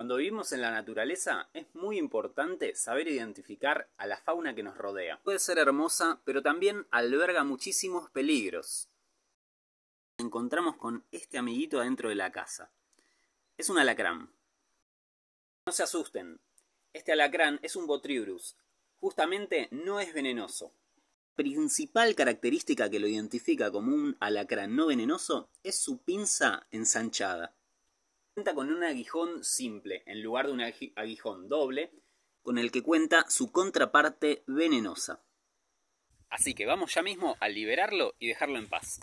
Cuando vivimos en la naturaleza es muy importante saber identificar a la fauna que nos rodea. Puede ser hermosa, pero también alberga muchísimos peligros. encontramos con este amiguito adentro de la casa. Es un alacrán. No se asusten. Este alacrán es un botryurus. Justamente no es venenoso. La principal característica que lo identifica como un alacrán no venenoso es su pinza ensanchada. Cuenta con un aguijón simple en lugar de un aguijón doble, con el que cuenta su contraparte venenosa. Así que vamos ya mismo a liberarlo y dejarlo en paz.